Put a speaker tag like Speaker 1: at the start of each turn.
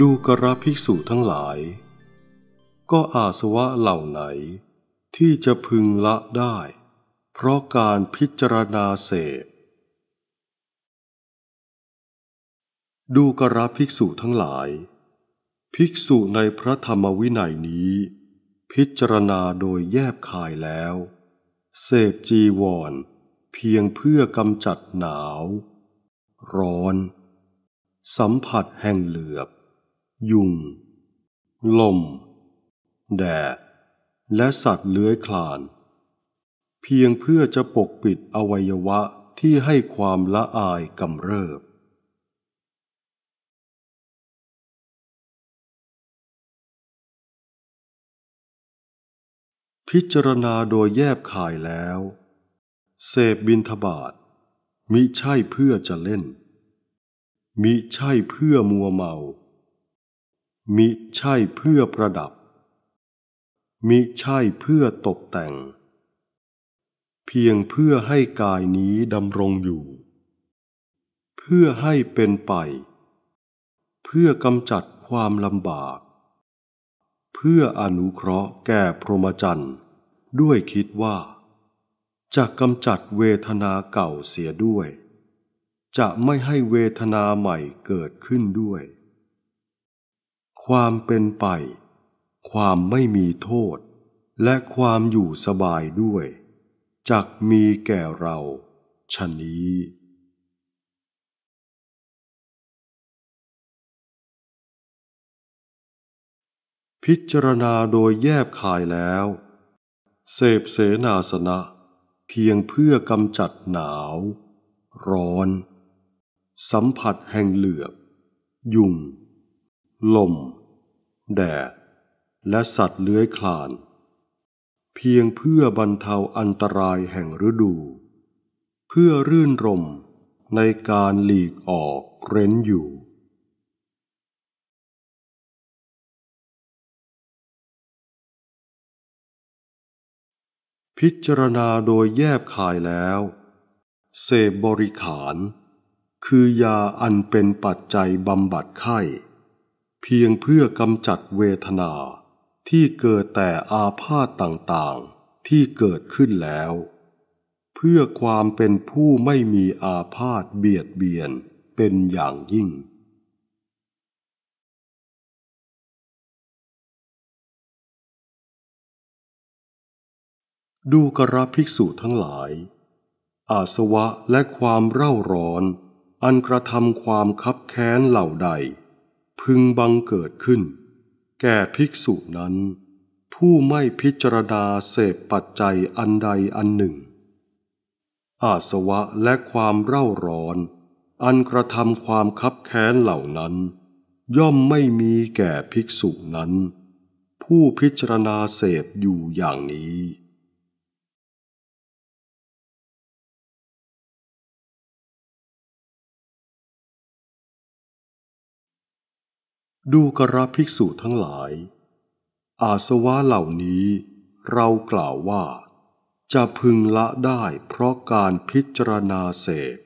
Speaker 1: ดูกระภิกษุทั้งหลาย ก็อาสวะเหล่าไหนที่จะพึงละได้เพราะการพิจารณาเสพดูกระภิกษุทั้งหลาย ภิกษุในพระธรรมวินัยนี้ พิจารณาโดยแยบคายแล้ว เสพจีวร เพียงเพื่อกำจัดหนาว ร้อน สัมผัสแห่งเหลือบยุง ลมแดดและสัตว์เลื้อยคลาน เพียงเพื่อจะปกปิดอวัยวะที่ให้ความ
Speaker 2: ละอายกำเริบ พิจารณาโดยแยบขายแล้ว เสพบินทบาทมิใช
Speaker 1: ่เพื่อจะเล่น มิใช่เพื่อมัวเมามิใช่เพื่อประดับ มิใช่เพื่อตกแต่ง เพียงเพื่อให้กายนี้ดำรงอยู่ เพื่อให้เป็นไป เพื่อกำจัดความลำบาก เพื่ออนุเคราะห์แก่พรหมจรรย์ ด้วยคิดว่าจะกำจัดเวทนาเก่าเสียด้วย จะไม่ให้เวทนาใหม่เกิดขึ้นด้วยความเป็นไป ความไม่มีโทษ และความอยู่
Speaker 2: สบายด้วย จักมีแก่เราชะนี้ พิจารณาโดยแยบคายแล้ว
Speaker 1: เสพเสนาสนะ เพียงเพื่อกำจัดหนาว ร้อน สัมผัสแห่งเหลือบยุงลม แดดและสัตว์เลื้อยคลาน เพียงเพื่อบรรเทาอันตรายแห่งฤดู เพื่อรื่นรม
Speaker 2: ในการหลีกออกเร้นอยู่ พิจารณาโดยแยบคายแล้วเสบบริขา
Speaker 1: รคือยาอันเป็นปัจจัยบำบัดไข้เพียงเพื่อกำจัดเวทนาที่เกิดแต่อาพาธต่างๆที่เกิดขึ้นแล้ว เพื่อความเป็นผู้ไม่มีอาพา
Speaker 2: ธเบียดเบียนเป็นอย่างยิ่ง ดูกระภิกษุทั้งหลาย อาสวะและความเร่า
Speaker 1: ร้อนอันกระทำความคับแค้นเหล่าใดพึงบังเกิดขึ้น แก่ภิกษุนั้น ผู้ไม่พิจารณาเสพปัจจัยอันใดอันหนึ่ง อาสวะและความเร่าร้อน อันกระทำความคับแค้นเหล่านั้น ย่อมไม่มี
Speaker 2: แก่ภิกษุนั้น ผู้พิจารณาเสพอยู่อย่างนี้ดูกระภิกษุทั้งหลาย อาสวะเหล่านี้เรากล่าวว่าจะพึงละได้เพราะการพิจารณาเสพ